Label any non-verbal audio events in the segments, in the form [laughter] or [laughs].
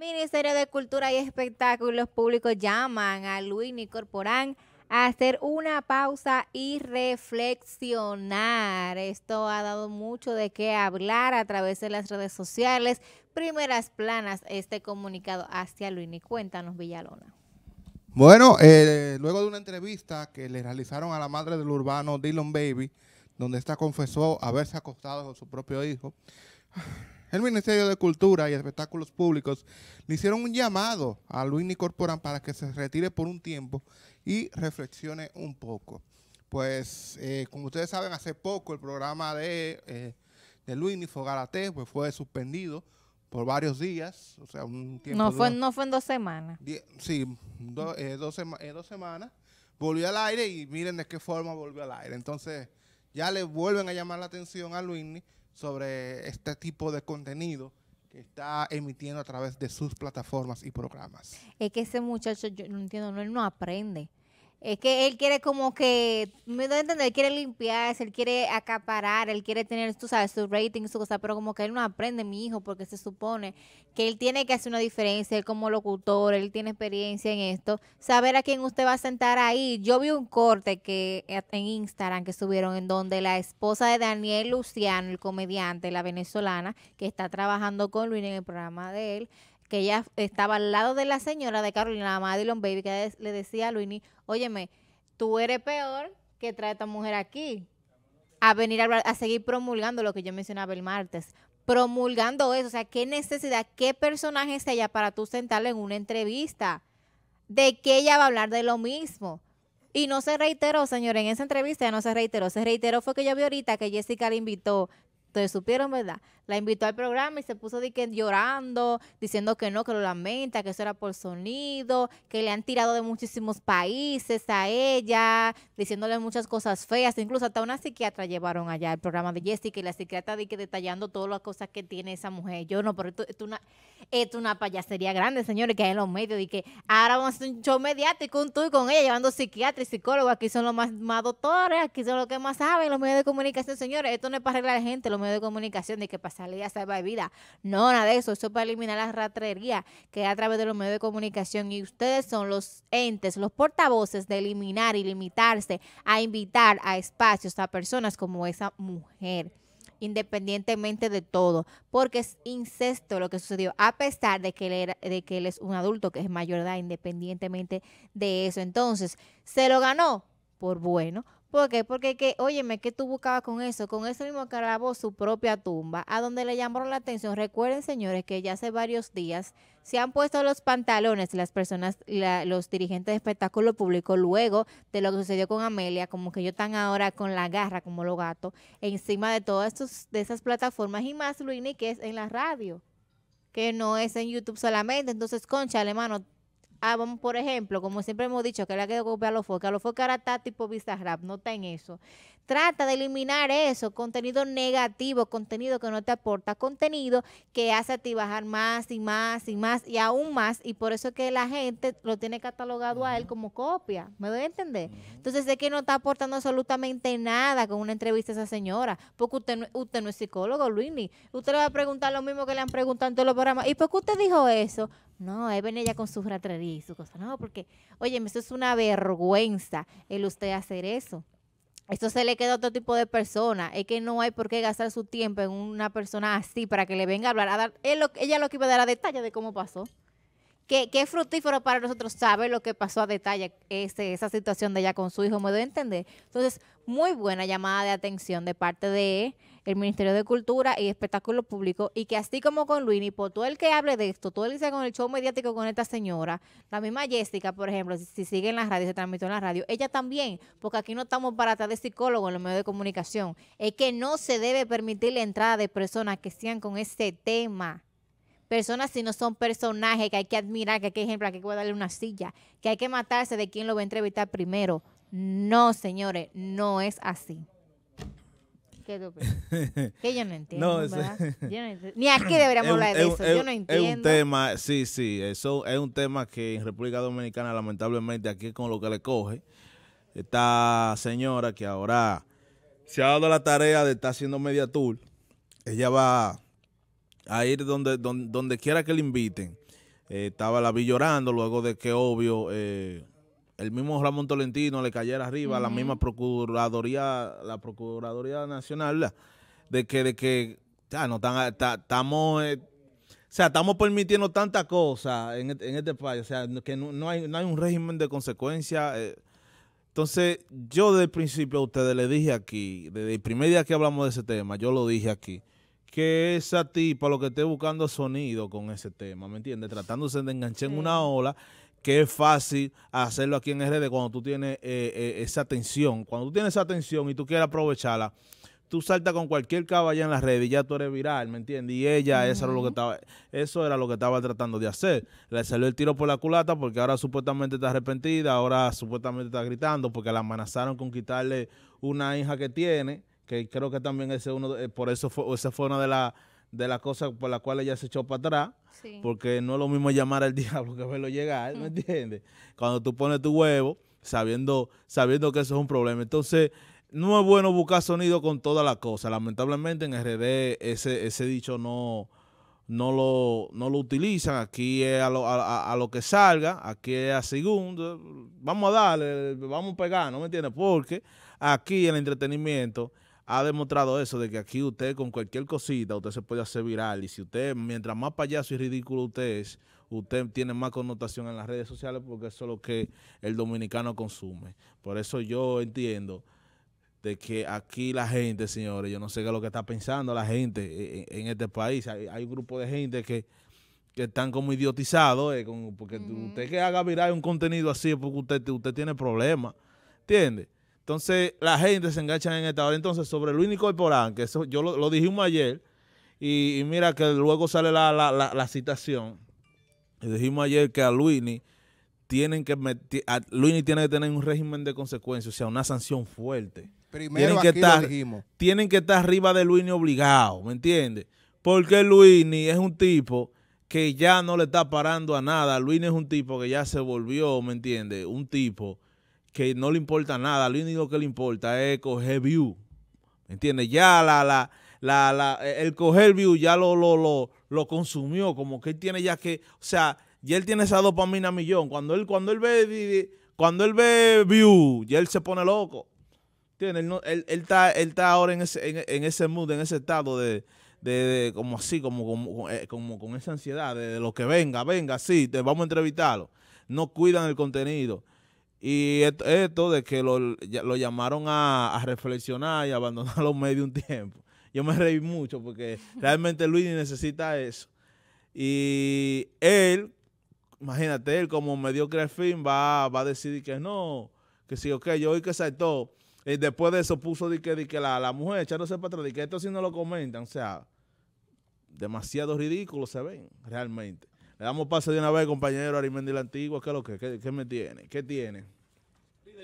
Ministerio de Cultura y Espectáculos Públicos llaman a Luini Corporán a hacer una pausa y reflexionar. Esto ha dado mucho de qué hablar a través de las redes sociales. Primeras planas, este comunicado hacia Luini. Cuéntanos, Villalona. Bueno, eh, luego de una entrevista que le realizaron a la madre del urbano Dylan Baby, donde esta confesó haberse acostado con su propio hijo el Ministerio de Cultura y Espectáculos Públicos le hicieron un llamado a Luis Nicorporán para que se retire por un tiempo y reflexione un poco. Pues, eh, como ustedes saben, hace poco el programa de, eh, Luis Fogarate pues, fue suspendido por varios días, o sea, un tiempo... No fue, no fue en dos semanas. sí, en eh, eh, dos, semanas. Volvió al aire y miren de qué forma volvió al aire. Entonces, ya le vuelven a llamar la atención a Luis sobre este tipo de contenido que está emitiendo a través de sus plataformas y programas. Es que ese muchacho, yo no entiendo, no, él no aprende. Es que él quiere como que, me doy a entender, él quiere limpiarse, él quiere acaparar, él quiere tener, tú sabes, su rating, su cosa, pero como que él no aprende, mi hijo, porque se supone que él tiene que hacer una diferencia, él como locutor, él tiene experiencia en esto, saber a quién usted va a sentar ahí. Yo vi un corte que en Instagram que subieron en donde la esposa de Daniel Luciano, el comediante, la venezolana, que está trabajando con Luis en el programa de él, que ella estaba al lado de la señora de Carolina, la Madeline Baby, que le decía a Luini, óyeme, tú eres peor que trae a esta mujer aquí a venir a, seguir promulgando lo que yo mencionaba el martes, promulgando eso, o sea, qué necesidad, qué personaje es ella para tú sentarle en una entrevista, de que ella va a hablar de lo mismo. Y no se reiteró, señor, en esa entrevista ya no se reiteró. Se reiteró fue que yo vi ahorita que Jessica le invitó Ustedes supieron, ¿verdad? La invitó al programa y se puso de que llorando, diciendo que no, que lo lamenta, que eso era por sonido, que le han tirado de muchísimos países a ella, diciéndole muchas cosas feas. Incluso hasta una psiquiatra llevaron allá el programa de Jessica y la psiquiatra de que detallando todas las cosas que tiene esa mujer. Yo no, pero esto es una, esto una payasería grande, señores, que hay en los medios. de que ahora vamos a hacer un show mediático, un tú y con ella, llevando psiquiatra y psicólogo. Aquí son los más, más doctores, aquí son los que más saben los medios de comunicación, señores. Esto no es para arreglar gente, medios de comunicación de que pasaría a salvar vida. No, nada de eso. Eso para eliminar la ratrería que a través de los medios de comunicación. Y ustedes son los entes, los portavoces de eliminar y limitarse a invitar a espacios a personas como esa mujer independientemente de todo, porque es incesto lo que sucedió, a pesar de que él, de que él es un adulto que es mayor edad, independientemente de eso. Entonces, se lo ganó por bueno, ¿Por qué? Porque, que, óyeme, ¿qué tú buscabas con eso? Con eso mismo que grabó su propia tumba, a donde le llamaron la atención. Recuerden, señores, que ya hace varios días se han puesto los pantalones las personas, los dirigentes de espectáculo público, luego de lo que sucedió con Amelia, como que ellos tan ahora con la garra, como los gatos, encima de todas de esas plataformas y más, Luini, que es en la radio, que no es en YouTube solamente. Entonces, concha, alemano, Ah, vamos, por ejemplo, como siempre hemos dicho, que le ha quedado copiar a los focos. A los focos ahora está tipo rap, no está en eso. Trata de eliminar eso, contenido negativo, contenido que no te aporta, contenido que hace a ti bajar más y más y más y aún más. Y por eso es que la gente lo tiene catalogado a él como copia. ¿Me doy a entender? Entonces sé que no está aportando absolutamente nada con una entrevista a esa señora. Porque usted no, usted no es psicólogo, Luini. Usted le va a preguntar lo mismo que le han preguntado en todos los programas. ¿Y por qué usted dijo eso? No, ahí venía ella con su ratería y su cosa. No, porque, oye, eso es una vergüenza el usted hacer eso. Eso se le queda a otro tipo de persona. Es que no hay por qué gastar su tiempo en una persona así para que le venga a hablar. A dar, ella lo que iba a dar a detalle de cómo pasó que, es fructífero para nosotros saber lo que pasó a detalle, este, esa situación de ella con su hijo, me doy a entender. Entonces, muy buena llamada de atención de parte de el Ministerio de Cultura y Espectáculo Público, y que así como con Luini, por todo el que hable de esto, todo el que sea con el show mediático con esta señora, la misma Jessica, por ejemplo, si, sigue en la radio, se transmitió en la radio, ella también, porque aquí no estamos para atrás de psicólogos en los medios de comunicación, es que no se debe permitir la entrada de personas que sean con ese tema personas si no son personajes que hay que admirar, que hay que que hay darle una silla, que hay que matarse de quien lo va a entrevistar primero. No, señores, no es así. ¿Qué tú [laughs] que yo no entiendo. No, ¿verdad? [laughs] Ni aquí deberíamos hablar de eso. yo no entiendo. Es un tema, sí, sí. Eso es un tema que en República Dominicana, lamentablemente, aquí con lo que le coge, esta señora que ahora se ha dado la tarea de estar haciendo media tour, ella va a ir donde, donde, quiera que le inviten. Eh, estaba la vi llorando luego de que, obvio, eh, el mismo Ramón Tolentino le cayera arriba a la misma Procuraduría, la Procuraduría Nacional, de que, de que, ya ah, no estamos... Eh, sea, estamos permitiendo tantas cosas en, este, este país, que no, hay, hay un régimen de consecuencia. Entonces, yo desde el principio a ustedes le dije aquí, desde el primer día que hablamos de ese tema, yo lo dije aquí, que esa tipa lo que esté buscando sonido con ese tema, ¿me entiendes? Tratándose de enganchar en una ola, que es fácil hacerlo aquí en RD eh, eh, cuando tú tienes esa atención, Cuando tú tienes esa atención y tú quieres aprovecharla, tú saltas con cualquier caballo en las redes y ya tú eres viral, ¿me entiendes? Y ella, eso, era lo que estaba, eso era lo que estaba tratando de hacer. Le salió el tiro por la culata porque ahora supuestamente está arrepentida, ahora supuestamente está gritando porque la amenazaron con quitarle una hija que tiene que creo que también ese uno, eh, por eso fue, esa fue una de las de las cosas por las cuales ella se echó para atrás, porque no es lo mismo llamar al [laughs] diablo que verlo llegar, ¿me mm. entiendes? Cuando tú pones tu huevo, sabiendo, sabiendo que eso es un problema. Entonces, no es bueno buscar sonido con todas las cosas. Lamentablemente en RD ese, ese dicho no, no, lo, no lo utilizan. Aquí es a lo, a, a lo que salga, aquí es a segundo. Vamos a darle, vamos a pegar, ¿no me entiendes? Porque aquí en el entretenimiento ha demostrado eso, de que aquí usted con cualquier cosita, usted se puede hacer viral. Y si usted, mientras más payaso y ridículo usted es, usted tiene más connotación en las redes sociales porque eso es lo que el dominicano consume. Por eso yo entiendo de que aquí la gente, señores, yo no sé qué es lo que está pensando la gente eh, eh, en, este país. Hay, hay un grupo de gente que, están como idiotizados, eh, porque usted que haga viral un contenido así es porque usted, usted tiene problemas, ¿entiendes? Entonces, la gente se engancha en esta hora. Entonces, sobre Luini Corporán, que eso yo lo, dijimos ayer, y, mira que luego sale la, citación. Y dijimos ayer que a Luini tienen que Luini tiene que tener un régimen de consecuencias, o sea, una sanción fuerte. Primero que dijimos. Tienen que estar arriba de Luini obligado, ¿me entiendes? Porque Luini es un tipo que ya no le está parando a nada. Luini es un tipo que ya se volvió, ¿me entiendes? Un tipo que no le importa nada, lo único que le importa es coger view. ¿Me entiendes? Ya la, la, la, la, el coger view ya lo, lo, lo, lo consumió, como que él tiene ya que, o sea, ya él tiene esa dopamina millón. Cuando él, cuando él ve, cuando él ve view, ya él se pone loco. ¿Entiendes? Él, está, él está ahora en ese, en, en ese mood, en ese estado de, de, como así, como, como, eh, como con esa ansiedad de, de, lo que venga, venga, sí, te vamos a entrevistarlo. No cuidan el contenido. Y esto, de que lo, lo llamaron a, reflexionar y [laughs] abandonar los medios un tiempo. Yo me reí mucho porque realmente Luis necesita eso. Y él, imagínate, él como mediocre fin va, va a decidir que no, que sí, ok, yo hoy que saltó. Y eh, después de eso puso de que, que la, la, mujer echándose para atrás, de que esto sí no lo comentan. O sea, demasiado ridículo se ven realmente. Le damos paso de una vez, compañero Arimendi la Antigua. ¿Qué es lo que? ¿Qué, me tiene? ¿Qué tiene?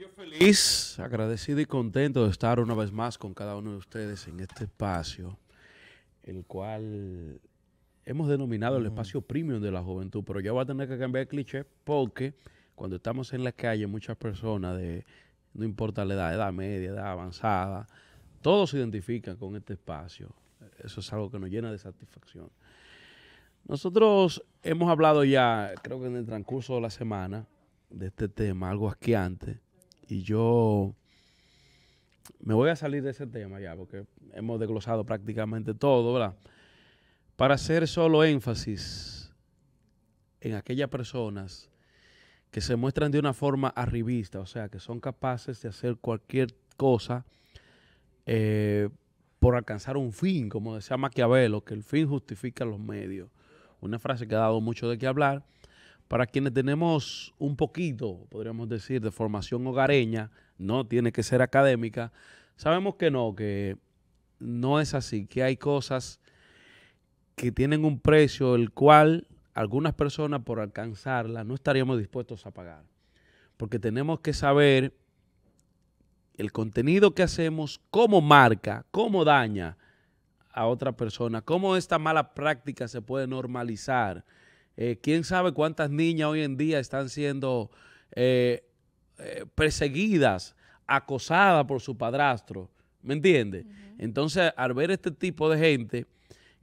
Yo feliz, agradecido y contento de estar una vez más con cada uno de ustedes en este espacio, el cual hemos denominado el espacio premium de la juventud, pero ya voy a tener que cambiar el cliché porque cuando estamos en la calle muchas personas de, no importa la edad, edad media, edad avanzada, todos se identifican con este espacio. Eso es algo que nos llena de satisfacción. Nosotros hemos hablado ya, creo que en el transcurso de la semana, de este tema, algo antes, Y yo me voy a salir de ese tema ya, porque hemos desglosado prácticamente todo, ¿verdad? Para hacer solo énfasis en aquellas personas que se muestran de una forma arribista, o sea, que son capaces de hacer cualquier cosa eh, por alcanzar un fin, como decía Maquiavelo, que el fin justifica los medios una frase que ha dado mucho de qué hablar. Para quienes tenemos un poquito, podríamos decir, de formación hogareña, no tiene que ser académica, sabemos que no, que no es así, que hay cosas que tienen un precio el cual algunas personas por alcanzarla no estaríamos dispuestos a pagar. Porque tenemos que saber el contenido que hacemos, cómo marca, cómo daña a otra persona. ¿Cómo esta mala práctica se puede normalizar? Eh, ¿Quién sabe cuántas niñas hoy en día están siendo eh, eh, perseguidas, acosadas por su padrastro? ¿Me entiende? Entonces, al ver este tipo de gente,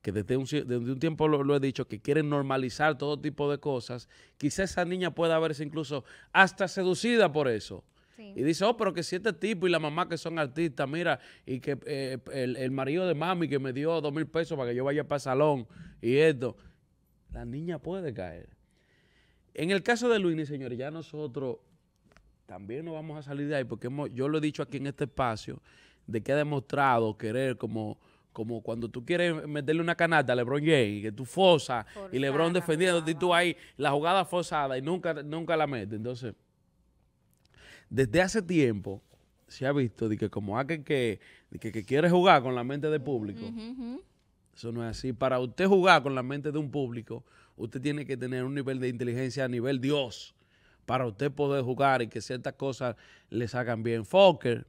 que desde un, tiempo lo, he dicho, que quieren normalizar todo tipo de cosas, quizá esa niña pueda verse incluso hasta seducida por eso. Y dice, oh, pero que si este tipo y la mamá que son artistas, mira, y que eh, el, marido de mami que me dio dos mil pesos para que yo vaya para el salón y esto, la niña puede caer. En el caso de Luini, señores, ya nosotros también no vamos a salir de ahí porque yo lo he dicho aquí en este espacio, de que ha demostrado querer como como cuando tú quieres meterle una canasta a LeBron James, que tú fosa y LeBron defendiendo, y tú ahí la jugada fosada y nunca, nunca la metes. Entonces, desde hace tiempo se ha visto de que como alguien que, quiere jugar con la mente del público, eso no es así. Para usted jugar con la mente de un público, usted tiene que tener un nivel de inteligencia a nivel Dios para usted poder jugar y que ciertas cosas le hagan bien. Fokker,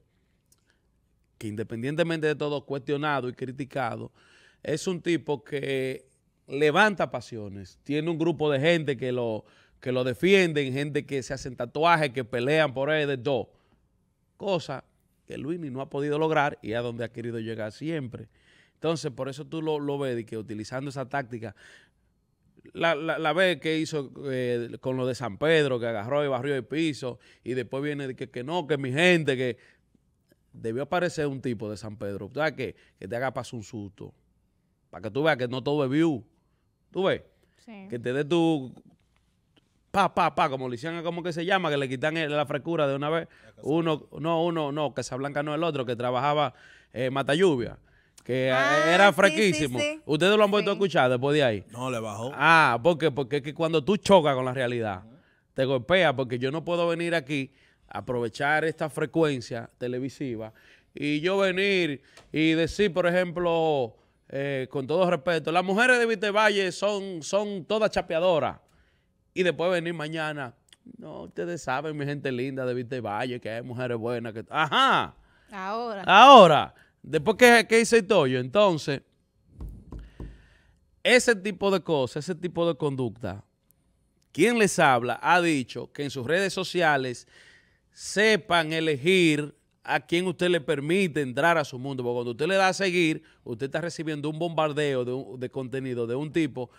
que independientemente de todo cuestionado y criticado, es un tipo que levanta pasiones, tiene un grupo de gente que lo que lo defienden, gente que se hacen tatuajes, que pelean por él, de todo. Cosa que Luini no ha podido lograr y a donde ha querido llegar siempre. Entonces, por eso tú lo, lo ves, y que utilizando esa táctica, la, la, vez que hizo eh, con lo de San Pedro, que agarró y barrió el piso, y después viene de que, que no, que mi gente, que debió aparecer un tipo de San Pedro, ¿sabes qué? Que te haga pasar un susto, para que tú veas que no todo es view, ¿tú ves? Que te dé tu, pa, pa, pa, como le hicieron, como que se llama, que le quitan la frescura de una vez. Uno, no, uno, no, Casablanca no el otro, que trabajaba eh, mata lluvia que eh, ah, era fresquísimo. Ustedes lo han vuelto a escuchar después de ahí. No, le bajó. Ah, ¿por Porque es que cuando tú chocas con la realidad, te golpea, porque yo no puedo venir aquí aprovechar esta frecuencia televisiva y yo venir y decir, por ejemplo, eh, con todo respeto, las mujeres de Vitevalle son, son todas chapeadoras y después venir mañana. No, ustedes saben, mi gente linda de Viste Valle, que hay mujeres buenas. Que... Ajá. Ahora. Ahora. Después que, que hice el yo, entonces, ese tipo de cosas, ese tipo de conducta, ¿quién les habla ha dicho que en sus redes sociales sepan elegir a quién usted le permite entrar a su mundo. Porque cuando usted le da a seguir, usted está recibiendo un bombardeo de, de contenido de un tipo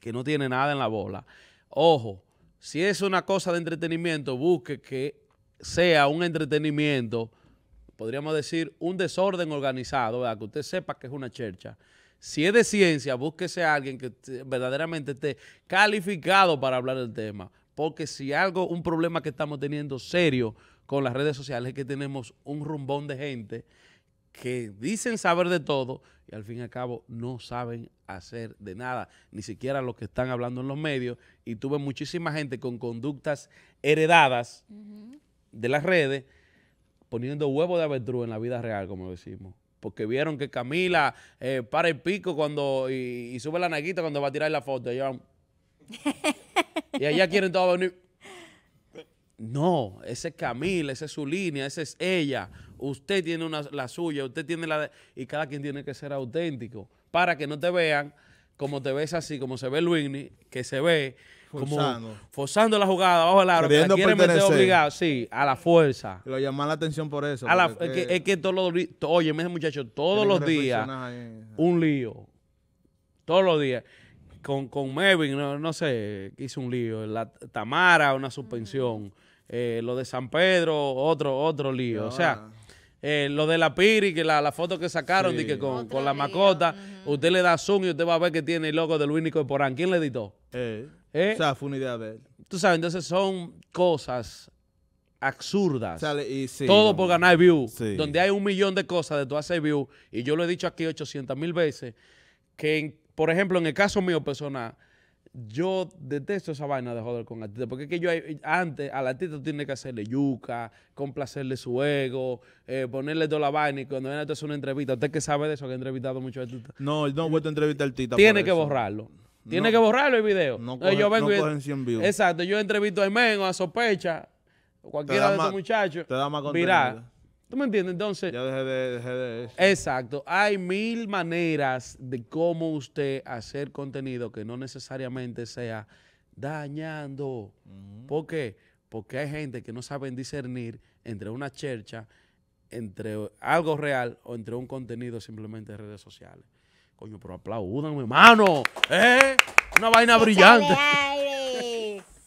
que no tiene nada en la bola. Ojo, si es una cosa de entretenimiento, busque que sea un entretenimiento, podríamos decir, un desorden organizado, que usted sepa que es una chercha. Si es de ciencia, búsquese a alguien que verdaderamente esté calificado para hablar del tema. Porque si algo, un problema que estamos teniendo serio con las redes sociales es que tenemos un rumbón de gente que dicen saber de todo y al fin y al cabo no saben hacer de nada, ni siquiera los que están hablando en los medios. Y tuve muchísima gente con conductas heredadas de las redes poniendo huevo de avestruz en la vida real, como decimos. Porque vieron que Camila eh, para el pico cuando y, sube la naguita cuando va a tirar la foto. [laughs] y allá, quieren todo No, ese es Camila, esa es su línea, esa es ella. Usted tiene una, la suya, usted tiene la de, y cada quien tiene que ser auténtico para que no te vean como te ves así, como se ve Luigny, que se ve forzando. como forzando la jugada bajo el aro, que quiere meter obligado, sí, a la fuerza. Lo llama la atención por eso. es, que, es que todos los, oye, muchacho, todos los días un lío. Todos los días. Con, con Mevin, no, no, sé, hizo un lío. La Tamara, una suspensión. Mm. Eh, lo de San Pedro, otro, otro lío. O sea, eh, lo de la Piri, que la, la foto que sacaron que con, con, la macota, usted le da zoom y usted va a ver que tiene el logo del único Porán. ¿Quién le editó? Eh, eh, O sea, fue una idea de él. Tú sabes, entonces son cosas absurdas. y todo por ganar view. Donde hay un millón de cosas de tu hacer view. Y yo lo he dicho aquí 800 mil veces, que por ejemplo, en el caso mío personal, yo detesto esa vaina de joder con artistas, porque es que yo antes al artista tiene que hacerle yuca, complacerle su ego, eh, ponerle toda la vaina y cuando viene a hacer una entrevista, usted que sabe de eso, que ha entrevistado muchos artistas. No, no he vuelto a entrevistar artista. Tiene que borrarlo. Tiene que borrarlo el video. No, eh, yo vengo 100 views. Exacto, yo entrevisto a Emen o a Sospecha, cualquiera de esos muchachos, mira ¿Tú me entiendes? Entonces. Ya dejé de, dejé de eso. Exacto. Hay mil maneras de cómo usted hacer contenido que no necesariamente sea dañando. ¿Por qué? Porque hay gente que no saben discernir entre una chercha, entre algo real o entre un contenido simplemente de redes sociales. Coño, pero aplaudan, hermano. ¿Eh? Una vaina brillante.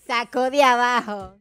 Sacó de abajo.